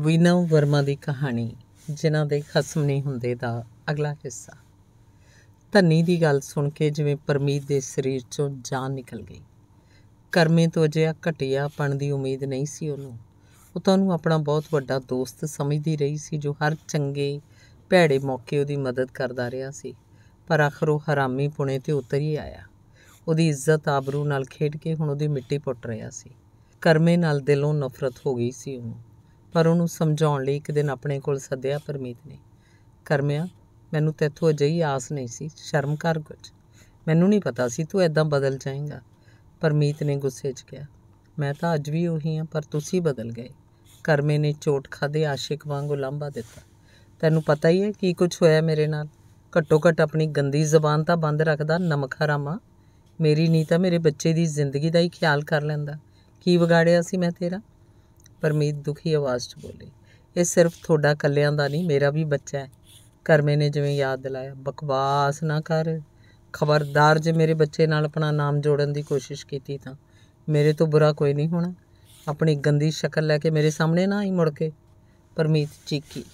ਵਿਨਵ ਵਰਮਾ ਦੀ ਕਹਾਣੀ ਜਿਨ੍ਹਾਂ ਦੇ ਖਸਮ ਨਹੀਂ ਹੁੰਦੇ ਦਾ ਅਗਲਾ ਹਿੱਸਾ ਧੰਨੀ ਦੀ ਗੱਲ ਸੁਣ ਕੇ ਜਿਵੇਂ ਪਰਮੀਤ ਦੇ ਸਰੀਰ ਚੋਂ ਜਾਨ ਨਿਕਲ ਗਈ ਕਰਮੇ ਤੋਂ ਅਜਿਹਾ ਪਣ ਦੀ ਉਮੀਦ ਨਹੀਂ ਸੀ ਉਹਨੂੰ ਉਹ ਤੁਹਾਨੂੰ ਆਪਣਾ ਬਹੁਤ ਵੱਡਾ ਦੋਸਤ ਸਮਝਦੀ ਰਹੀ ਸੀ ਜੋ ਹਰ ਚੰਗੇ ਭੈੜੇ ਮੌਕੇ ਉਹਦੀ ਮਦਦ ਕਰਦਾ ਰਿਹਾ ਸੀ ਪਰ ਆਖਰ ਉਹ ਹਰਾਮੀ ਪੁਣੇ ਤੇ ਉਤਰ ਹੀ ਆਇਆ ਉਹਦੀ ਇੱਜ਼ਤ ਆਬਰੂ ਨਾਲ ਖੇਡ ਕੇ ਹੁਣ ਉਹਦੀ ਮਿੱਟੀ ਪੁੱਟ ਰਿਹਾ ਸੀ ਕਰਮੇ ਨਾਲ ਦਿਲੋਂ ਨਫ਼ਰਤ ਹੋ ਗਈ ਸੀ ਉਹਨੂੰ ਪਰ ਉਹਨੂੰ ਸਮਝਾਉਣ ਲਈ ਇੱਕ ਦਿਨ ਆਪਣੇ ਕੋਲ ਸੱਦਿਆ ਪਰਮੀਤ ਨੇ ਕਰਮਿਆ ਮੈਨੂੰ ਤੇਥੋਂ ਅਜਿਹੀ ਆਸ ਨਹੀਂ ਸੀ ਸ਼ਰਮ ਕਰ ਕੁਝ ਮੈਨੂੰ ਨਹੀਂ ਪਤਾ ਸੀ ਤੂੰ ਐਦਾਂ ਬਦਲ ਜਾਏਂਗਾ ਪਰਮੀਤ ਨੇ ਗੁੱਸੇ 'ਚ ਕਿਹਾ ਮੈਂ ਤਾਂ ਅੱਜ ਵੀ ਉਹੀ ਹਾਂ ਪਰ ਤੁਸੀਂ ਬਦਲ ਗਏ ਕਰਮੇ ਨੇ ਚੋਟ ਖਾਦੇ ਆਸ਼ਿਕ ਵਾਂਗ ਉਲੰਭਾ ਦਿੱਤਾ ਤੈਨੂੰ ਪਤਾ ਹੀ ਹੈ ਕੀ ਕੁਝ ਹੋਇਆ ਮੇਰੇ ਨਾਲ ਘੱਟੋ ਘੱਟ ਆਪਣੀ ਗੰਦੀ ਜ਼ਬਾਨ ਤਾਂ ਬੰਦ ਰੱਖਦਾ ਨਮਕ ਹਰਾਮਾ ਮੇਰੀ ਨਹੀਂ ਤਾਂ ਮੇਰੇ ਬੱਚੇ ਦੀ ਜ਼ਿੰਦਗੀ ਦਾ ਹੀ ਖਿਆਲ ਕਰ ਲੈਂਦਾ ਕੀ ਵਿਗਾੜਿਆ ਸੀ ਮੈਂ ਤੇਰਾ ਪਰਮੀਤ ਦੁਖੀ ਆਵਾਜ਼ 'ਚ ਬੋਲੀ ਇਹ ਸਿਰਫ ਤੁਹਾਡਾ ਕੱਲਿਆਂ ਦਾ ਨਹੀਂ ਮੇਰਾ ਵੀ ਬੱਚਾ ਹੈ ਕਰਮੇ ਨੇ ਜਿਵੇਂ ਯਾਦ ਦਿਲਾਇਆ ਬਕਵਾਸ ਨਾ ਕਰ ਖਬਰਦਾਰ ਜੇ ਮੇਰੇ ਬੱਚੇ ਨਾਲ ਆਪਣਾ ਨਾਮ ਜੋੜਨ ਦੀ ਕੋਸ਼ਿਸ਼ ਕੀਤੀ ਤਾਂ ਮੇਰੇ ਤੋਂ ਬੁਰਾ ਕੋਈ ਨਹੀਂ ਹੋਣਾ ਆਪਣੀ ਗੰਦੀ ਸ਼ਕਲ ਲੈ ਕੇ ਮੇਰੇ ਸਾਹਮਣੇ ਨਾ ਹੀ ਮੁੜ ਕੇ ਪਰਮੀਤ ਚੀਕੀ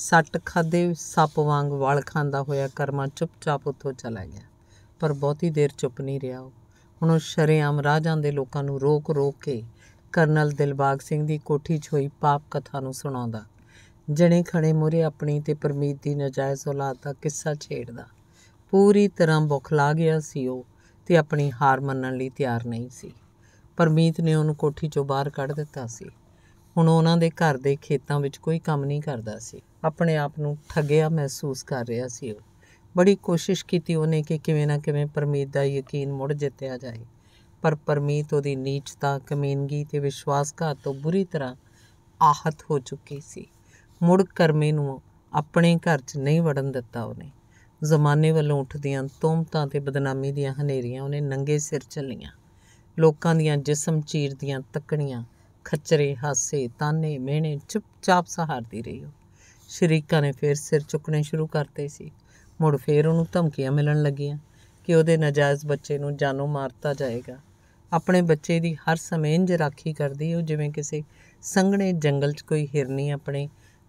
ਸੱਟ ਖਾਦੇ ਸੱਪ ਵਾਂਗ ਵਲ ਖਾਂਦਾ ਹੋਇਆ ਕਰਮਾ ਚੁੱਪਚਾਪ ਉੱਥੋਂ ਚਲਾ ਗਿਆ ਪਰ ਬਹੁਤੀ ਦੇਰ ਚੁੱਪ ਨਹੀਂ ਰਿਹਾ ਉਹ ਹੁਣ ਉਹ ਸ਼ਰੇਆਮ ਰਾਜਾਂ ਦੇ ਲੋਕਾਂ ਨੂੰ ਰੋਕ ਰੋਕ ਕੇ ਕਰਨਲ ਦਿਲਬਾਗ ਸਿੰਘ ਦੀ ਕੋਠੀ 'ਚ ਹੋਈ ਪਾਪ ਕਥਾ ਨੂੰ ਸੁਣਾਉਂਦਾ ਜਣੇ ਖੜੇ ਮੋਰੇ ਆਪਣੀ ਤੇ ਪਰਮੀਤ ਦੀ ਨਜਾਇਜ਼ ਔਲਾਦ ਦਾ ਕਿੱਸਾ ਛੇੜਦਾ ਪੂਰੀ ਤਰ੍ਹਾਂ ਬੁਖਲਾ ਗਿਆ ਸੀ ਉਹ ਤੇ ਆਪਣੀ ਹਾਰ ਮੰਨਣ ਲਈ ਤਿਆਰ ਨਹੀਂ ਸੀ ਪਰਮੀਤ ਨੇ ਉਹਨੂੰ ਕੋਠੀ 'ਚੋਂ ਬਾਹਰ ਕੱਢ ਦਿੱਤਾ ਸੀ ਹੁਣ ਉਹਨਾਂ ਦੇ ਘਰ ਦੇ ਖੇਤਾਂ ਵਿੱਚ ਕੋਈ ਕੰਮ ਨਹੀਂ ਕਰਦਾ ਸੀ ਆਪਣੇ ਆਪ ਨੂੰ ਠੱਗਿਆ ਮਹਿਸੂਸ ਕਰ ਰਿਹਾ ਸੀ ਉਹ ਬੜੀ ਕੋਸ਼ਿਸ਼ ਕੀਤੀ ਉਹਨੇ ਕਿ ਕਿਵੇਂ ਨਾ ਕਿਵੇਂ ਪਰਮੀਤ ਦਾ ਯਕੀਨ ਮੁੜ ਜਿੱਤਿਆ ਜਾਏ ਪਰ ਪਰਮੀਤ ਉਹਦੀ ਨੀਚਤਾ ਕਮੀਨਗੀ ਤੇ ਵਿਸ਼ਵਾਸਘਾਤ ਤੋਂ ਬੁਰੀ ਤਰ੍ਹਾਂ ਆਹਤ ਹੋ ਚੁੱਕੀ ਸੀ ਮੁੜ ਕਰਮੇ ਨੂੰ ਆਪਣੇ ਘਰ 'ਚ ਨਹੀਂ ਵੜਨ ਦਿੱਤਾ ਉਹਨੇ ਜ਼ਮਾਨੇ ਵੱਲੋਂ ਉੱਠਦੀਆਂ ਤੋਮਤਾਂ ਤੇ ਬਦਨਾਮੀ ਦੀਆਂ ਹਨੇਰੀਆਂ ਉਹਨੇ ਨੰਗੇ ਸਿਰ ਚੱਲੀਆਂ ਲੋਕਾਂ ਦੀਆਂ ਜਿਸਮ ਚੀਰਦੀਆਂ ਤੱਕਣੀਆਂ ਖੱਚਰੇ ਹਾਸੇ ਤਾਨੇ ਮਿਹਣੇ ਚੁੱਪਚਾਪ ਸਹਾਰਦੀ ਰਹੀ ਉਹ ਸ਼ਰੀਕਾਂ ਨੇ ਫੇਰ ਸਿਰ ਚੁੱਕਣੇ ਸ਼ੁਰੂ ਕਰਤੇ ਸੀ ਮੁੜ ਫੇਰ ਉਹਨੂੰ ਧਮਕੀਆਂ ਮਿਲਣ ਲੱਗੀਆਂ ਕਿ ਉਹਦੇ ਨਜਾਇਜ਼ ਬੱਚੇ ਨੂੰ ਜਾਨੋਂ ਮਾਰਤਾ ਜਾਏਗਾ ਆਪਣੇ ਬੱਚੇ ਦੀ ਹਰ ਸਮੇਂ ਇੰਜ ਰਾਖੀ ਕਰਦੀ ਹੈ ਜਿਵੇਂ ਕਿਸੇ ਸੰਘਣੇ ਜੰਗਲ 'ਚ ਕੋਈ ਹਿਰਨੀ ਆਪਣੇ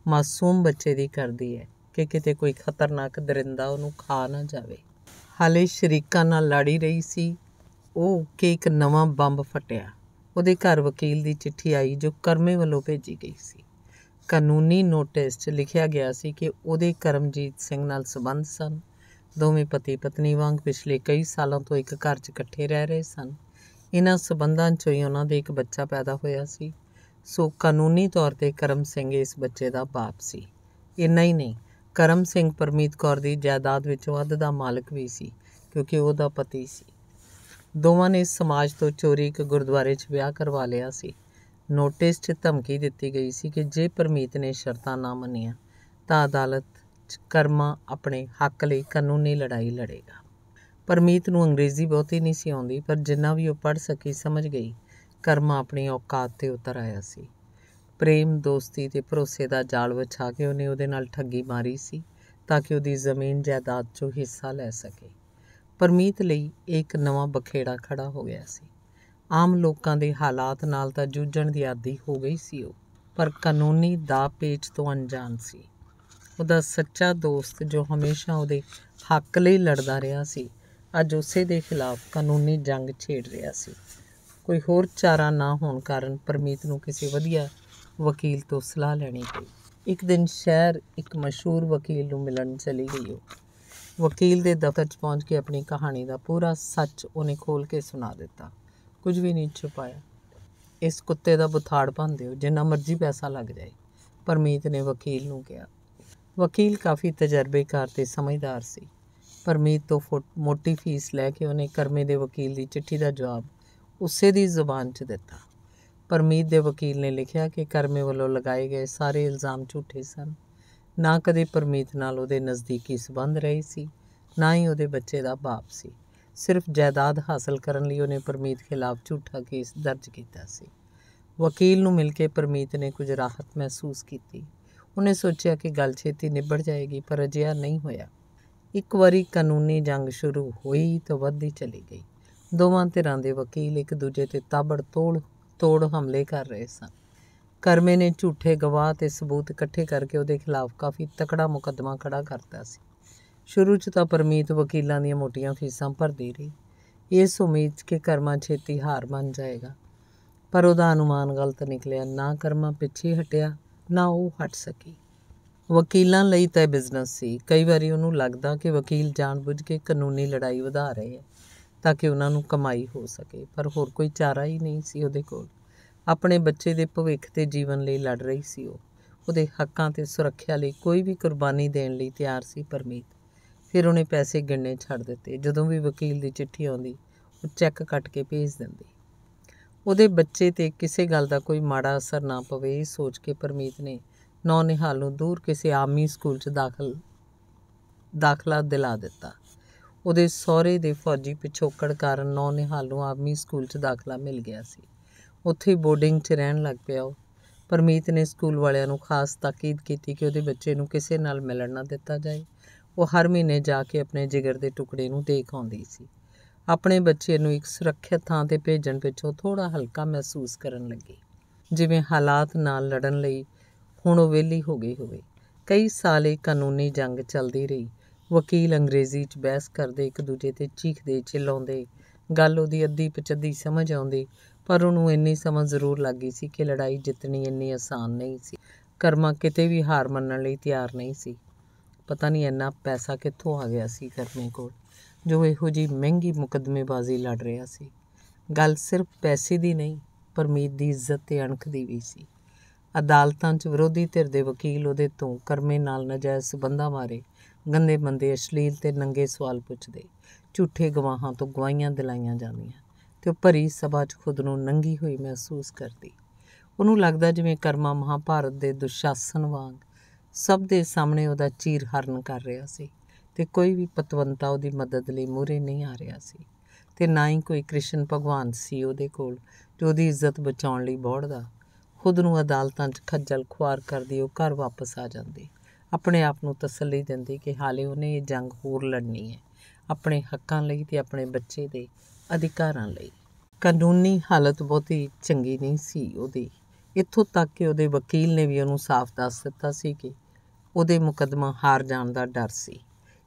ਮਾਸੂਮ ਬੱਚੇ ਦੀ ਕਰਦੀ ਹੈ ਕਿ ਕਿਤੇ ਕੋਈ ਖਤਰਨਾਕ ਦਰਿੰਦਾ ਉਹਨੂੰ ਖਾ ਨਾ ਜਾਵੇ ਹਾਲੇ ਸ਼ਰੀਕਾਂ ਨਾਲ ਲੜੀ ਰਹੀ ਸੀ ਉਹ ਕਿ ਇੱਕ ਨਵਾਂ ਬੰਬ ਫਟਿਆ ਉਹਦੇ ਘਰ ਵਕੀਲ ਦੀ ਚਿੱਠੀ ਆਈ ਜੋ ਕਰਮੇ ਵੱਲੋਂ ਭੇਜੀ ਗਈ ਸੀ ਕਾਨੂੰਨੀ ਨੋਟਿਸ 'ਚ ਲਿਖਿਆ ਗਿਆ ਸੀ ਕਿ ਉਹਦੇ ਕਰਮਜੀਤ ਸਿੰਘ ਨਾਲ ਸਬੰਧ ਸਨ ਦੋਵੇਂ ਪਤੀ ਪਤਨੀ ਵਾਂਗ ਪਿਛਲੇ ਕਈ ਸਾਲਾਂ ਤੋਂ ਇੱਕ ਘਰ 'ਚ ਇਕੱਠੇ ਰਹਿ ਰਹੇ ਸਨ ਇਹਨਾਂ ਸਬੰਧਾਂ 'ਚੋਂ ਹੀ ਉਹਨਾਂ ਦੇ ਇੱਕ ਬੱਚਾ ਪੈਦਾ ਹੋਇਆ ਸੀ ਸੋ ਕਾਨੂੰਨੀ ਤੌਰ ਤੇ ਕਰਮ ਸਿੰਘ ਇਸ ਬੱਚੇ ਦਾ ਬਾਪ ਸੀ ਇੰਨਾ ਹੀ ਨਹੀਂ ਕਰਮ ਸਿੰਘ ਪਰਮੀਤ ਕੌਰ ਦੀ ਜਾਇਦਾਦ ਵਿੱਚੋਂ ਅੱਧ ਦਾ ਮਾਲਕ ਵੀ ਸੀ ਕਿਉਂਕਿ ਉਹ ਦਾ ਪਤੀ ਸੀ ਦੋਵਾਂ ਨੇ ਸਮਾਜ ਤੋਂ ਚੋਰੀ ਇੱਕ ਗੁਰਦੁਆਰੇ 'ਚ ਵਿਆਹ ਕਰਵਾ ਲਿਆ ਸੀ ਨੋਟਿਸ 'ਚ ਧਮਕੀ ਦਿੱਤੀ ਗਈ ਸੀ ਕਿ ਜੇ ਪਰਮੀਤ ਨੇ ਸ਼ਰਤਾਂ ਨਾ ਮੰਨੀਆਂ ਤਾਂ ਅਦਾਲਤ ਕਰਮਾ ਆਪਣੇ ਹੱਕ ਲਈ ਕਾਨੂੰਨੀ ਲੜਾਈ ਲੜੇਗਾ ਪਰਮੀਤ ਨੂੰ ਅੰਗਰੇਜ਼ੀ ਬਹੁਤੀ ਨਹੀਂ ਸੀ ਆਉਂਦੀ ਪਰ ਜਿੰਨਾ ਵੀ ਉਹ ਪੜ੍ਹ ਸਕੀ ਸਮਝ ਗਈ ਕਰਮ ਆਪਣੀ ਔਕਾਤ ਤੇ ਉਤਰ ਆਇਆ ਸੀ ਪ੍ਰੇਮ ਦੋਸਤੀ ਤੇ ਭਰੋਸੇ ਦਾ ਜਾਲ ਵਿਛਾ ਕੇ ਉਹਨੇ ਉਹਦੇ ਨਾਲ ਠੱਗੀ ਮਾਰੀ ਸੀ ਤਾਂ ਕਿ ਉਹਦੀ ਜ਼ਮੀਨ ਜਾਇਦਾਦ 'ਚੋਂ ਹਿੱਸਾ ਲੈ ਸਕੇ ਪਰਮੀਤ ਲਈ ਇੱਕ ਨਵਾਂ ਬਖੇੜਾ ਖੜਾ ਹੋ ਗਿਆ ਸੀ ਆਮ ਲੋਕਾਂ ਦੇ ਹਾਲਾਤ ਨਾਲ ਤਾਂ ਜੂਝਣ ਦੀ ਆਦੀ ਹੋ ਗਈ ਸੀ ਉਹ ਪਰ ਕਾਨੂੰਨੀ ਦਾ ਪੇਚ ਤੋਂ ਅਣਜਾਣ ਸੀ ਉਹਦਾ ਸੱਚਾ ਦੋਸਤ ਜੋ ਹਮੇਸ਼ਾ ਉਹਦੇ ਹੱਕ ਲਈ ਲੜਦਾ ਰਿਹਾ ਸੀ ਅੱਜ ਉਸੇ ਦੇ ਖਿਲਾਫ ਕਾਨੂੰਨੀ ਜੰਗ ਛੇੜ ਰਿਹਾ ਸੀ ਕੋਈ ਹੋਰ ਚਾਰਾ ਨਾ ਹੋਣ ਕਾਰਨ ਪਰਮੀਤ ਨੂੰ ਕਿਸੇ ਵਧੀਆ ਵਕੀਲ ਤੋਂ ਸਲਾਹ ਲੈਣੀ ਪਈ ਇੱਕ ਦਿਨ ਸ਼ਹਿਰ ਇੱਕ ਮਸ਼ਹੂਰ ਵਕੀਲ ਨੂੰ ਮਿਲਣ ਚਲੀ ਗਈ ਉਹ ਵਕੀਲ ਦੇ ਦਫ਼ਤਰ 'ਚ ਪਹੁੰਚ ਕੇ ਆਪਣੀ ਕਹਾਣੀ ਦਾ ਪੂਰਾ ਸੱਚ ਉਹਨੇ ਖੋਲ ਕੇ ਸੁਣਾ ਦਿੱਤਾ ਕੁਝ ਵੀ ਨਹੀਂ ਛੁਪਾਇਆ ਇਸ ਕੁੱਤੇ ਦਾ ਬੁਥਾੜ ਭੰਦੇ ਹੋ ਜਿੰਨਾ ਮਰਜ਼ੀ ਪੈਸਾ ਲੱਗ ਜਾਏ ਪਰਮੀਤ ਨੇ ਵਕੀਲ ਨੂੰ ਕਿਹਾ ਵਕੀਲ ਕਾਫੀ ਤਜਰਬੇਕਾਰ ਤੇ ਸਮਝਦਾਰ ਸੀ ਪਰਮੀਤ ਤੋਂ ਮੋਟੀ ਫੀਸ ਲੈ ਕੇ ਉਹਨੇ ਕਰਮੇ ਦੇ ਵਕੀਲ ਦੀ ਚਿੱਠੀ ਦਾ ਜਵਾਬ ਉਸੇ ਦੀ ਜ਼ੁਬਾਨ 'ਚ ਦਿੱਤਾ ਪਰਮੀਤ ਦੇ ਵਕੀਲ ਨੇ ਲਿਖਿਆ ਕਿ ਕਰਮੇ ਵੱਲੋਂ ਲਗਾਏ ਗਏ ਸਾਰੇ ਇਲਜ਼ਾਮ ਝੂਠੇ ਸਨ ਨਾ ਕਦੇ ਪਰਮੀਤ ਨਾਲ ਉਹਦੇ ਨਜ਼ਦੀਕੀ ਸਬੰਧ ਰਹੀ ਸੀ ਨਾ ਹੀ ਉਹਦੇ ਬੱਚੇ ਦਾ ਬਾਪ ਸੀ ਸਿਰਫ ਜਾਇਦਾਦ ਹਾਸਲ ਕਰਨ ਲਈ ਉਹਨੇ ਪਰਮੀਤ ਖਿਲਾਫ ਝੂਠਾ ਕੇਸ ਦਰਜ ਕੀਤਾ ਸੀ ਵਕੀਲ ਨੂੰ ਮਿਲ ਕੇ ਪਰਮੀਤ ਨੇ ਕੁਝ ਰਾਹਤ ਮਹਿਸੂਸ ਕੀਤੀ ਉਹਨੇ ਸੋਚਿਆ ਕਿ ਗੱਲ ਛੇਤੀ ਨਿਬੜ ਜਾਏਗੀ ਪਰ ਅਜਿਹਾ ਨਹੀਂ ਹੋਇਆ ਇੱਕ ਵਾਰੀ ਕਾਨੂੰਨੀ ਜੰਗ ਸ਼ੁਰੂ ਹੋਈ ਤਾਂ ਵੱਧਦੀ ਚਲੀ ਗਈ ਦੋਵਾਂ ਧਿਰਾਂ ਦੇ ਵਕੀਲ ਇੱਕ ਦੂਜੇ ਤੇ ਤਾਬੜ ਤੋੜ ਤੋੜ ਹਮਲੇ ਕਰ ਰਹੇ ਸਨ ਕਰਮੇ ਨੇ ਝੂਠੇ ਗਵਾਹ ਤੇ ਸਬੂਤ ਇਕੱਠੇ ਕਰਕੇ ਉਹਦੇ ਖਿਲਾਫ ਕਾਫੀ ਤਕੜਾ ਮੁਕੱਦਮਾ ਖੜਾ ਕਰਤਾ ਸੀ ਸ਼ੁਰੂ 'ਚ ਤਾਂ ਪਰਮੀਤ ਵਕੀਲਾਂ ਦੀਆਂ ਮੋਟੀਆਂ ਫੀਸਾਂ ਭਰਦੀ ਰਹੀ ਇਸ ਉਮੀਦ ਕਿ ਕਰਮਾ ਛੇਤੀ ਹਾਰ ਮੰਨ ਜਾਏਗਾ ਪਰ ਉਹਦਾ ਅਨੁਮਾਨ ਗਲਤ ਨਿਕਲਿਆ ਨਾ ਕਰਮਾ ਪਿੱਛੇ ਹਟਿਆ ਨਾ ਉਹ ਹਟ ਸਕੀ ਵਕੀਲਾਂ ਲਈ ਤਾਂ ਬਿਜ਼ਨਸ ਸੀ ਕਈ ਵਾਰੀ ਉਹਨੂੰ ਲੱਗਦਾ ਕਿ ਵਕੀਲ ਜਾਣਬੁੱਝ ਕੇ ਕਾਨੂੰਨੀ ਲੜਾਈ ਵਧਾ ਰਹੇ ਆ ਤਾਂ ਕਿ ਉਹਨਾਂ ਨੂੰ ਕਮਾਈ ਹੋ ਸਕੇ ਪਰ ਹੋਰ ਕੋਈ ਚਾਰਾ ਹੀ ਨਹੀਂ ਸੀ ਉਹਦੇ ਕੋਲ ਆਪਣੇ ਬੱਚੇ ਦੇ ਭਵਿੱਖ ਤੇ ਜੀਵਨ ਲਈ ਲੜ ਰਹੀ ਸੀ ਉਹ ਉਹਦੇ ਹੱਕਾਂ ਤੇ ਸੁਰੱਖਿਆ ਲਈ ਕੋਈ ਵੀ ਕੁਰਬਾਨੀ ਦੇਣ ਲਈ ਤਿਆਰ ਸੀ ਪਰਮੀਤ ਫਿਰ ਉਹਨੇ ਪੈਸੇ ਗਿਣਨੇ ਛੱਡ ਦਿੱਤੇ ਜਦੋਂ ਵੀ ਵਕੀਲ ਦੀ ਚਿੱਠੀ ਆਉਂਦੀ ਉਹ ਚੈੱਕ ਕੱਟ ਕੇ ਭੇਜ ਦਿੰਦੀ ਉਹਦੇ ਬੱਚੇ ਤੇ ਕਿਸੇ ਗੱਲ ਦਾ ਕੋਈ ਮਾੜਾ ਅਸਰ ਨਾ ਪਵੇ ਇਹ ਸੋਚ ਕੇ ਪਰਮੀਤ ਨੇ ਨੌਨਿਹਾਲੋਂ ਦੂਰ ਕਿਸੇ ਆਮੀ ਸਕੂਲ 'ਚ ਦਾਖਲ ਦਾਖਲਾ ਦਿਲਾ ਦਿੱਤਾ ਉਹਦੇ ਸਹੁਰੇ ਦੇ ਫੌਜੀ ਪਿਛੋਕੜ ਕਾਰਨ ਨੌਨਿਹਾਲੋਂ ਆਮੀ ਸਕੂਲ 'ਚ ਦਾਖਲਾ ਮਿਲ ਗਿਆ ਸੀ ਉੱਥੇ ਬੋਰਡਿੰਗ 'ਚ ਰਹਿਣ ਲੱਗ ਪਿਆ ਉਹ ਪਰਮੀਤ ਨੇ ਸਕੂਲ ਵਾਲਿਆਂ ਨੂੰ ਖਾਸ ਤਾਕੀਦ ਕੀਤੀ ਕਿ ਉਹਦੇ ਬੱਚੇ ਨੂੰ ਕਿਸੇ ਨਾਲ ਮਿਲਣ ਨਾ ਦਿੱਤਾ ਜਾਏ ਉਹ ਹਰ ਮਹੀਨੇ ਜਾ ਕੇ ਆਪਣੇ ਜਿਗਰ ਦੇ ਟੁਕੜੇ ਨੂੰ ਦੇਖ ਆਉਂਦੀ ਸੀ ਆਪਣੇ ਬੱਚੇ ਨੂੰ ਇੱਕ ਸੁਰੱਖਿਅਤ ਥਾਂ ਤੇ ਭੇਜਣ ਪਿੱਛੋਂ ਥੋੜਾ ਹਲਕਾ ਮਹਿਸੂਸ ਕਰਨ ਲੱਗੀ ਜਿਵੇਂ ਹਾਲਾਤ ਨਾਲ ਲੜਨ ਲਈ ਹੁਣ ਉਹ ਵਿਹਲੀ ਹੋ ਗਈ ਹੋਵੇ ਕਈ ਸਾਲ ਇਹ ਕਾਨੂੰਨੀ ਜੰਗ ਚੱਲਦੀ ਰਹੀ ਵਕੀਲ ਅੰਗਰੇਜ਼ੀ 'ਚ ਬਹਿਸ ਕਰਦੇ ਇੱਕ ਦੂਜੇ ਤੇ ਚੀਖਦੇ ਚਿਲਾਉਂਦੇ ਗੱਲ ਉਹਦੀ ਅੱਧੀ ਪਚੱਧੀ ਸਮਝ ਆਉਂਦੀ ਪਰ ਉਹਨੂੰ ਇੰਨੀ ਸਮਝ ਜ਼ਰੂਰ ਲੱਗੀ ਸੀ ਕਿ ਲੜਾਈ ਜਿੱਤਣੀ ਇੰਨੀ ਆਸਾਨ ਨਹੀਂ ਸੀ ਕਰਮਾ ਕਿਤੇ ਵੀ ਹਾਰ ਮੰਨਣ ਲਈ ਤਿਆਰ ਨਹੀਂ ਸੀ ਪਤਾ ਨਹੀਂ ਇੰਨਾ ਪੈਸਾ ਕਿੱਥੋਂ ਆ ਗਿਆ ਸੀ ਕਰਮੇ ਕੋਲ ਜੋ ਇਹੋ ਜੀ ਮਹਿੰਗੀ ਮੁਕਦਮੇਬਾਜ਼ੀ ਲੜ ਰਿਹਾ ਸੀ ਗੱਲ ਸਿਰਫ ਪੈਸੇ ਦੀ ਨਹੀਂ ਪਰਮੀਤ ਦੀ ਇੱਜ਼ਤ ਤੇ ਅਣਖ ਦੀ ਵੀ ਸੀ ਅਦਾਲਤਾਂ 'ਚ ਵਿਰੋਧੀ ਧਿਰ ਦੇ ਵਕੀਲ ਉਹਦੇ ਤੋਂ ਕਰਮੇ ਨਾਲ ਨਜਾਇਜ਼ ਸਬੰਧਾਂ ਬਾਰੇ ਗੰਦੇ ਮੰਦੇ ਅਸ਼ਲੀਲ ਤੇ ਨੰਗੇ ਸਵਾਲ ਪੁੱਛਦੇ ਝੂਠੇ ਗਵਾਹਾਂ ਤੋਂ ਗਵਾਹੀਆਂ ਦਿਲਾਈਆਂ ਜਾਂਦੀਆਂ ਤੇ ਉਹ ਭਰੀ ਸਭਾ 'ਚ ਖੁਦ ਨੂੰ ਨੰਗੀ ਹੋਈ ਮਹਿਸੂਸ ਕਰਦੀ ਉਹਨੂੰ ਲੱਗਦਾ ਜਿਵੇਂ ਕਰਮਾ ਮਹਾਭਾਰਤ ਦੇ ਦੁਸ਼ਾਸਨ ਵਾਂਗ ਸਭ ਦੇ ਸਾਹਮਣੇ ਉਹਦਾ ਚੀਰ ਹਰਨ ਕਰ ਰਿਹਾ ਸੀ ਤੇ ਕੋਈ ਵੀ ਪਤਵੰਤਾ ਉਹਦੀ ਮਦਦ ਲਈ ਮੂਰੇ ਨਹੀਂ ਆ ਰਿਹਾ ਸੀ ਤੇ ਨਾ ਹੀ ਕੋਈ ਕ੍ਰਿਸ਼ਨ ਭਗਵਾਨ ਸੀ ਉਹਦੇ ਕੋਲ ਜੋ ਉਹਦੀ ਇੱਜ਼ਤ ਬਚਾਉਣ ਲਈ ਬੋੜਦਾ ਖੁਦ ਨੂੰ ਅਦਾਲਤਾਂ 'ਚ ਖੱਜਲ ਖੁਆਰ ਕਰਦੀ ਉਹ ਘਰ ਵਾਪਸ ਆ ਜਾਂਦੀ ਆਪਣੇ ਆਪ ਨੂੰ ਤਸੱਲੀ ਦਿੰਦੀ ਕਿ ਹਾਲੇ ਉਹਨੇ ਇਹ ਜੰਗ ਹੋਰ ਲੜਨੀ ਹੈ ਆਪਣੇ ਹੱਕਾਂ ਲਈ ਤੇ ਆਪਣੇ ਬੱਚੇ ਦੇ ਅਧਿਕਾਰਾਂ ਲਈ ਕਾਨੂੰਨੀ ਹਾਲਤ ਬਹੁਤੀ ਚੰਗੀ ਨਹੀਂ ਸੀ ਉਹਦੀ ਇੱਥੋਂ ਤੱਕ ਕਿ ਉਹਦੇ ਵਕੀਲ ਨੇ ਵੀ ਉਹਨੂੰ ਸਾਫ਼ ਦੱਸ ਦਿੱਤਾ ਸੀ ਕਿ ਉਹਦੇ ਮੁਕਦਮਾ ਹਾਰ ਜਾਣ ਦਾ ਡਰ ਸੀ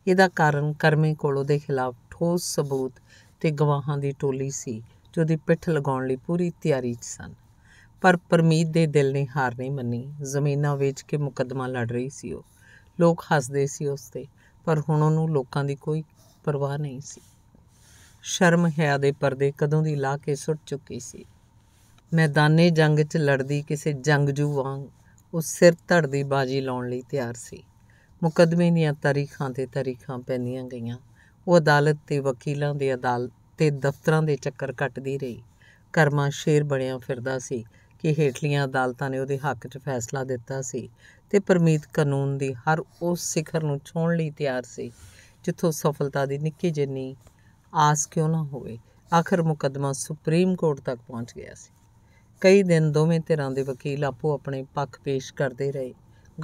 ਇਹਦਾ ਕਾਰਨ ਕਰਮੇ ਕੋਲ ਉਹਦੇ ਖਿਲਾਫ ਠੋਸ ਸਬੂਤ ਤੇ ਗਵਾਹਾਂ ਦੀ ਟੋਲੀ ਸੀ ਜੋ ਦੀ ਪਿੱਠ ਲਗਾਉਣ ਲਈ ਪੂਰੀ ਤਿਆਰੀ 'ਚ ਸਨ ਪਰ ਪਰਮੀਤ ਦੇ ਦਿਲ ਨੇ ਹਾਰ ਨਹੀਂ ਮੰਨੀ ਜ਼ਮੀਨਾਂ ਵੇਚ ਕੇ ਮੁਕੱਦਮਾ ਲੜ ਰਹੀ ਸੀ ਉਹ ਲੋਕ ਹੱਸਦੇ ਸੀ ਉਸ ਤੇ ਪਰ ਹੁਣ ਉਹਨੂੰ ਲੋਕਾਂ ਦੀ ਕੋਈ ਪਰਵਾਹ ਨਹੀਂ ਸੀ ਸ਼ਰਮ ਹਿਆ ਦੇ ਪਰਦੇ ਕਦੋਂ ਦੀ ਲਾ ਕੇ ਸੁੱਟ ਚੁੱਕੀ ਸੀ ਮੈਦਾਨੇ ਜੰਗ 'ਚ ਲੜਦੀ ਕਿਸੇ ਜੰਗਜੂ ਵਾਂਗ ਉਹ ਸਿਰ ਧੜ ਦੀ ਬਾਜੀ ਲਾਉਣ ਲਈ ਤਿਆਰ ਸੀ ਮੁਕਦਮੇ ਦੀਆਂ ਤਾਰੀਖਾਂ ਤੇ ਤਾਰੀਖਾਂ ਪੈਂਦੀਆਂ ਗਈਆਂ ਉਹ ਅਦਾਲਤ ਤੇ ਵਕੀਲਾਂ ਦੇ ਅਦਾਲਤ ਤੇ ਦਫ਼ਤਰਾਂ ਦੇ ਚੱਕਰ ਕੱਟਦੀ ਰਹੀ ਕਰਮਾ ਸ਼ੇਰ ਬਣਿਆ ਫਿਰਦਾ ਸੀ ਕਿ ਹੇਠਲੀਆਂ ਅਦਾਲਤਾਂ ਨੇ ਉਹਦੇ ਹੱਕ 'ਚ ਫੈਸਲਾ ਦਿੱਤਾ ਸੀ ਤੇ ਪਰਮੀਤ ਕਾਨੂੰਨ ਦੀ ਹਰ ਉਸ ਸਿਖਰ ਨੂੰ ਛੋਣ ਲਈ ਤਿਆਰ ਸੀ ਜਿੱਥੋਂ ਸਫਲਤਾ ਦੀ ਨਿੱਕੀ ਜਿੰਨੀ ਆਸ ਕਿਉਂ ਨਾ ਹੋਵੇ ਆਖਰ ਮੁਕਦਮਾ ਸੁਪਰੀਮ ਕੋਰਟ ਤੱਕ ਪਹੁੰਚ ਗਿਆ ਸੀ ਕਈ ਦਿਨ ਦੋਵੇਂ ਧਿਰਾਂ ਦੇ ਵਕੀਲ ਆਪੋ ਆਪਣੇ ਪੱਖ ਪੇਸ਼ ਕਰਦੇ ਰਹੇ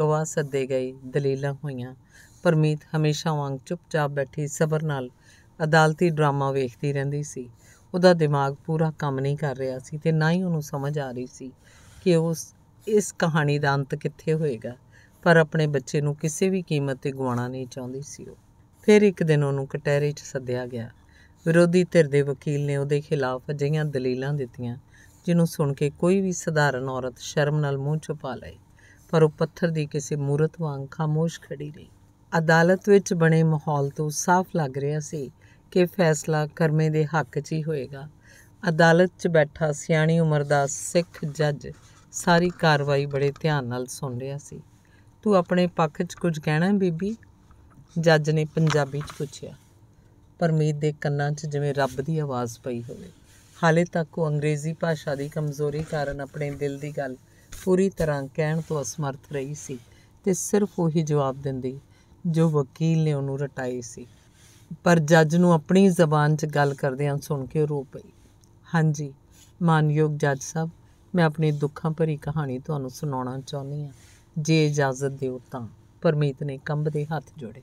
ਗਵਾਹ ਸੱਦੇ ਗਏ ਦਲੀਲਾਂ ਹੋਈਆਂ ਪਰਮੀਤ ਹਮੇਸ਼ਾ ਵਾਂਗ ਚੁੱਪਚਾਪ ਬੈਠੀ ਸਬਰ ਨਾਲ ਅਦਾਲਤੀ ਡਰਾਮਾ ਵੇਖਦੀ ਰਹਿੰਦੀ ਸੀ ਉਹਦਾ ਦਿਮਾਗ ਪੂਰਾ ਕੰਮ ਨਹੀਂ ਕਰ ਰਿਹਾ ਸੀ ਤੇ ਨਾ ਹੀ ਉਹਨੂੰ ਸਮਝ ਆ ਰਹੀ ਸੀ ਕਿ ਉਸ ਇਸ ਕਹਾਣੀ ਦਾ ਅੰਤ ਕਿੱਥੇ ਹੋਏਗਾ ਪਰ ਆਪਣੇ ਬੱਚੇ ਨੂੰ ਕਿਸੇ ਵੀ ਕੀਮਤ ਤੇ ਗਵਾਣਾ ਨਹੀਂ ਚਾਹੁੰਦੀ ਸੀ ਉਹ ਫਿਰ ਇੱਕ ਦਿਨ ਉਹਨੂੰ ਕਟਹਿਰੇ 'ਚ ਸੱਦਿਆ ਗਿਆ ਵਿਰੋਧੀ ਧਿਰ ਦੇ ਵਕੀਲ ਨੇ ਉਹਦੇ ਖਿਲਾਫ ਅਜਿਹੀਆਂ ਦਲੀਲਾਂ ਦਿੱਤੀਆਂ ਜਿਹਨੂੰ ਸੁਣ ਕੇ ਕੋਈ ਵੀ ਸਧਾਰਨ ਔਰਤ ਸ਼ਰਮ ਨਾਲ ਮੂੰਹ ਛੁਪਾ ਲਏ ਪਰ ਉਹ ਪੱਥਰ ਦੀ ਕਿਸੇ ਮੂਰਤ ਵਾਂਗ ਖਾਮੋਸ਼ ਖੜੀ ਰਹੀ ਅਦਾਲਤ ਵਿੱਚ ਬਣੇ ਮਾਹੌਲ ਤੋਂ ਸਾਫ਼ ਲੱਗ ਰਿਹਾ ਸੀ ਕਿ ਫੈਸਲਾ ਕਰਮੇ ਦੇ ਹੱਕ 'ਚ ਹੀ ਹੋਏਗਾ ਅਦਾਲਤ 'ਚ ਬੈਠਾ ਸਿਆਣੀ ਉਮਰ ਦਾ ਸਿੱਖ ਜੱਜ ਸਾਰੀ ਕਾਰਵਾਈ ਬੜੇ ਧਿਆਨ ਨਾਲ ਸੁਣ ਰਿਹਾ ਸੀ ਤੂੰ ਆਪਣੇ ਪੱਖ 'ਚ ਕੁਝ ਕਹਿਣਾ ਬੀਬੀ ਜੱਜ ਨੇ ਪੰਜਾਬੀ 'ਚ ਪੁੱਛਿਆ ਪਰਮੀਤ ਦੇ ਕੰਨਾਂ 'ਚ ਜਿਵੇਂ ਰੱਬ ਦੀ ਆਵਾਜ਼ ਪਈ ਹੋਵੇ ਹਾਲੇ ਤੱਕ ਉਹ ਅੰਗਰੇਜ਼ੀ ਭਾਸ਼ਾ ਦੀ ਕਮਜ਼ੋਰੀ ਕਾਰਨ ਆਪਣੇ ਦਿਲ ਦੀ ਗੱਲ ਪੂਰੀ ਤਰ੍ਹਾਂ ਕਹਿਣ ਤੋਂ ਅਸਮਰਥ ਰਹੀ ਸੀ ਤੇ ਸਿਰਫ ਉਹੀ ਜਵਾਬ ਦਿੰਦੀ ਜੋ ਵਕੀਲ ਨੇ ਉਹਨੂੰ ਰਟਾਈ ਸੀ ਪਰ ਜੱਜ ਨੂੰ ਆਪਣੀ ਜ਼ਬਾਨ 'ਚ ਗੱਲ ਕਰਦੇ ਹਾਂ ਸੁਣ ਕੇ ਰੋ ਪਈ ਹਾਂਜੀ ਮਾਨਯੋਗ ਜੱਜ ਸਾਹਿਬ ਮੈਂ ਆਪਣੀ ਦੁੱਖਾਂ ਭਰੀ ਕਹਾਣੀ ਤੁਹਾਨੂੰ ਸੁਣਾਉਣਾ ਚਾਹੁੰਦੀ ਹਾਂ ਜੇ ਇਜਾਜ਼ਤ ਦਿਓ ਤਾਂ ਪਰਮੀਤ ਨੇ ਕੰਬਦੇ ਹੱਥ ਜੋੜੇ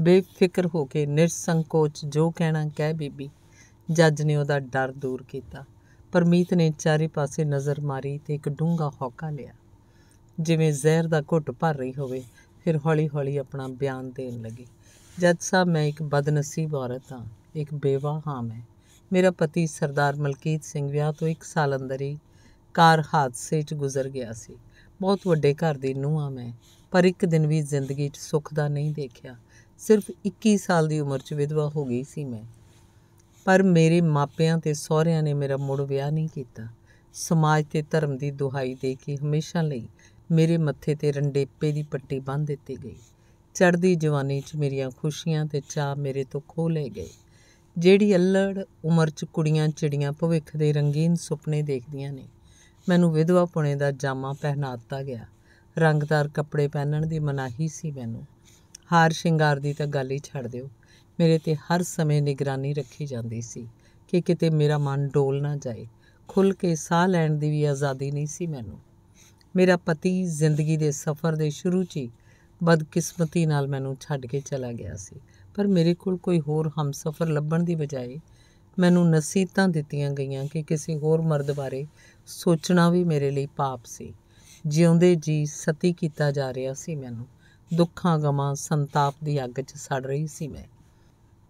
ਬੇਫਿਕਰ ਹੋ ਕੇ ਨਿਰਸੰਕੋਚ ਜੋ ਕਹਿਣਾ ਕਹਿ ਬੀਬੀ ਜੱਜ ਨੇ ਉਹਦਾ ਡਰ ਦੂਰ ਕੀਤਾ ਪਰਮੀਤ ਨੇ ਚਾਰੇ ਪਾਸੇ ਨਜ਼ਰ ਮਾਰੀ ਤੇ ਇੱਕ ਡੂੰਘਾ ਹੌਕਾ ਲਿਆ ਜਿਵੇਂ ਜ਼ਹਿਰ ਦਾ ਘੁੱਟ ਭਰ ਰਹੀ ਹੋਵੇ ਫਿਰ ਹੌਲੀ-ਹੌਲੀ ਆਪਣਾ ਬਿਆਨ ਦੇਣ ਲੱਗੀ ਜੱਜ ਸਾਹਿਬ ਮੈਂ ਇੱਕ ਬਦਨਸੀਬ ਔਰਤ ਹਾਂ ਇੱਕ ਬੇਵਾ ਹਾਂ ਮੈਂ ਮੇਰਾ ਪਤੀ ਸਰਦਾਰ ਮਲਕੀਤ ਸਿੰਘ ਵਿਆਹ ਤੋਂ ਇੱਕ ਸਾਲ ਅੰਦਰ ਹੀ ਕਾਰ ਹਾਦਸੇ 'ਚ ਗੁਜ਼ਰ ਗਿਆ ਸੀ ਬਹੁਤ ਵੱਡੇ ਘਰ ਦੀ ਨੂੰਹ ਆ ਮੈਂ ਪਰ ਇੱਕ ਦਿਨ ਵੀ ਜ਼ਿੰਦਗੀ 'ਚ ਸੁੱਖ ਦਾ ਨਹੀਂ ਦੇਖਿਆ ਸਿਰਫ 21 ਸਾਲ ਦੀ ਉਮਰ 'ਚ ਵਿਧਵਾ ਹੋ ਗਈ ਸੀ ਮੈਂ ਪਰ ਮੇਰੇ ਮਾਪਿਆਂ ਤੇ ਸਹੁਰਿਆਂ ਨੇ ਮੇਰਾ ਮੁੜ ਵਿਆਹ ਨਹੀਂ ਕੀਤਾ ਸਮਾਜ ਤੇ ਧਰਮ ਦੀ ਦੁਹਾਈ ਦੇ ਕੇ ਹਮੇਸ਼ਾ ਲਈ ਮੇਰੇ ਮੱਥੇ ਤੇ ਰੰਡੇਪੇ ਦੀ ਪੱਟੀ ਬੰਨ੍ਹ ਦਿੱਤੀ ਗਈ ਚੜ੍ਹਦੀ ਜਵਾਨੀ 'ਚ ਮੇਰੀਆਂ ਖੁਸ਼ੀਆਂ ਤੇ ਚਾਹ ਮੇਰੇ ਤੋਂ ਖੋ ਲਏ ਗਏ ਜਿਹੜੀ ਅਲੜ ਉਮਰ 'ਚ ਕੁੜੀਆਂ ਚਿੜੀਆਂ ਭਵਿੱਖ ਦੇ ਰੰਗੀਨ ਸੁਪਨੇ ਦੇਖਦੀਆਂ ਨੇ ਮੈਨੂੰ ਵਿਧਵਾ ਪੁਣੇ ਦਾ ਜਾਮਾ ਪਹਿਨਾ ਦਿੱਤਾ ਗਿਆ ਰੰਗਦਾਰ ਕੱਪੜੇ ਪਹਿਨਣ ਦੀ ਮਨਾਹੀ ਸੀ ਮੈਨੂੰ ਹਾਰ ਸ਼ਿੰਗਾਰ ਦੀ ਤਾਂ ਗੱਲ ਹੀ ਛੱਡ ਦਿਓ ਮੇਰੇ ਤੇ ਹਰ ਸਮੇਂ ਨਿਗਰਾਨੀ ਰੱਖੀ ਜਾਂਦੀ ਸੀ ਕਿ ਕਿਤੇ ਮੇਰਾ ਮਨ ਡੋਲ ਨਾ ਜਾਏ ਖੁੱਲ ਕੇ ਸਾਹ ਲੈਣ ਦੀ ਵੀ ਆਜ਼ਾਦੀ ਨਹੀਂ ਸੀ ਮੈਨੂੰ ਮੇਰਾ ਪਤੀ ਜ਼ਿੰਦਗੀ ਦੇ ਸਫ਼ਰ ਦੇ ਸ਼ੁਰੂ 'ਚ ਹੀ ਬਦਕਿਸਮਤੀ ਨਾਲ ਮੈਨੂੰ ਛੱਡ ਕੇ ਚਲਾ ਗਿਆ ਸੀ ਪਰ ਮੇਰੇ ਕੋਲ ਕੋਈ ਹੋਰ ਹਮਸਫਰ ਲੱਭਣ ਦੀ ਬਜਾਏ ਮੈਨੂੰ ਨਸੀਹਤਾਂ ਦਿੱਤੀਆਂ ਗਈਆਂ ਕਿ ਕਿਸੇ ਹੋਰ ਮਰਦ ਬਾਰੇ ਸੋਚਣਾ ਵੀ ਮੇਰੇ ਲਈ ਪਾਪ ਸੀ ਜਿਉਂਦੇ ਜੀ ਸਤੀ ਕੀਤਾ ਜਾ ਰਿਹਾ ਸੀ ਮੈਨੂੰ ਦੁੱਖਾਂ ਗਮਾਂ ਸੰਤਾਪ ਦੀ ਅੱਗ 'ਚ ਸੜ ਰਹੀ ਸੀ ਮੈਂ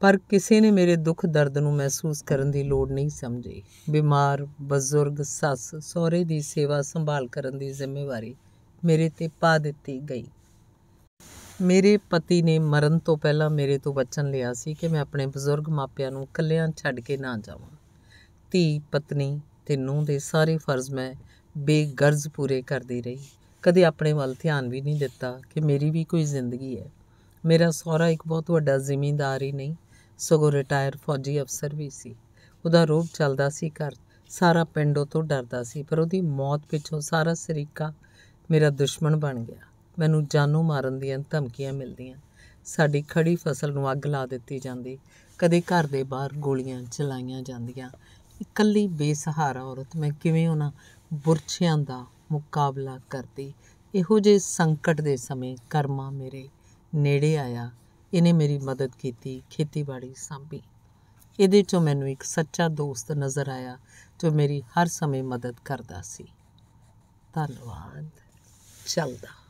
ਪਰ ਕਿਸੇ ਨੇ ਮੇਰੇ ਦੁੱਖ ਦਰਦ ਨੂੰ ਮਹਿਸੂਸ ਕਰਨ ਦੀ ਲੋੜ ਨਹੀਂ ਸਮਝੀ ਬਿਮਾਰ ਬਜ਼ੁਰਗ ਸੱਸ ਸਹੁਰੇ ਦੀ ਸੇਵਾ ਸੰਭਾਲ ਕਰਨ ਦੀ ਜ਼ਿੰਮੇਵਾਰੀ ਮੇਰੇ ਤੇ ਪਾ ਦਿੱਤੀ ਗਈ ਮੇਰੇ ਪਤੀ ਨੇ ਮਰਨ ਤੋਂ ਪਹਿਲਾਂ ਮੇਰੇ ਤੋਂ ਵਚਨ ਲਿਆ ਸੀ ਕਿ ਮੈਂ ਆਪਣੇ ਬਜ਼ੁਰਗ ਮਾਪਿਆਂ ਨੂੰ ਇਕੱਲਿਆਂ ਛੱਡ ਕੇ ਨਾ ਜਾਵਾਂ ਧੀ ਪਤਨੀ ਤੇ ਨੂੰਹ ਦੇ ਸਾਰੇ ਫਰਜ਼ ਮੈਂ ਬੇਗਰਜ਼ ਪੂਰੇ ਕਰਦੀ ਰਹੀ ਕਦੇ ਆਪਣੇ ਵੱਲ ਧਿਆਨ ਵੀ ਨਹੀਂ ਦਿੱਤਾ ਕਿ ਮੇਰੀ ਵੀ ਕੋਈ ਜ਼ਿੰਦਗੀ ਹੈ ਮੇਰਾ ਸਹੁਰਾ ਇੱਕ ਬਹੁਤ ਵੱਡਾ ਜ਼ਿਮੀਂਦਾਰ ਹੀ ਨਹੀਂ ਸਗੋਂ ਰਿਟਾਇਰ ਫੌਜੀ ਅਫਸਰ ਵੀ ਸੀ ਉਹਦਾ ਰੋਗ ਚੱਲਦਾ ਸੀ ਘਰ ਸਾਰਾ ਪਿੰਡ ਉਹ ਤੋਂ ਡਰਦਾ ਸੀ ਪਰ ਉਹਦੀ ਮੌਤ ਪਿੱਛੋਂ ਸਾਰਾ ਸਰੀਕਾ ਮੇਰਾ ਦੁਸ਼ਮਣ ਬਣ ਗਿਆ ਮੈਨੂੰ ਜਾਨੋਂ ਮਾਰਨ ਦੀਆਂ ਧਮਕੀਆਂ ਮਿਲਦੀਆਂ ਸਾਡੀ ਖੜੀ ਫਸਲ ਨੂੰ ਅੱਗ ਲਾ ਦਿੱਤੀ ਜਾਂਦੀ ਕਦੇ ਘਰ ਦੇ ਬਾਹਰ ਗੋਲੀਆਂ ਚਲਾਈਆਂ ਜਾਂਦੀਆਂ ਇਕੱਲੀ ਬੇਸਹਾਰਾ ਔਰਤ ਮੈਂ ਕਿਵੇਂ ਉਹਨਾਂ ਬੁਰਛਿਆਂ ਦਾ ਮੁਕਾਬਲਾ ਕਰਦੀ ਇਹੋ ਜੇ ਸੰਕਟ ਦੇ ਸਮੇਂ ਕਰਮਾ ਮੇਰੇ ਨੇੜੇ ਆਇਆ ਇਹਨੇ ਮੇਰੀ ਮਦਦ ਕੀਤੀ ਖੇਤੀਬਾੜੀ ਸੰਭੀ ਇਹਦੇ ਚੋਂ ਮੈਨੂੰ ਇੱਕ ਸੱਚਾ ਦੋਸਤ ਨਜ਼ਰ ਆਇਆ ਜੋ ਮੇਰੀ ਹਰ ਸਮੇਂ ਮਦਦ ਕਰਦਾ ਸੀ ਧੰਨਵਾਦ ਚਲਦਾ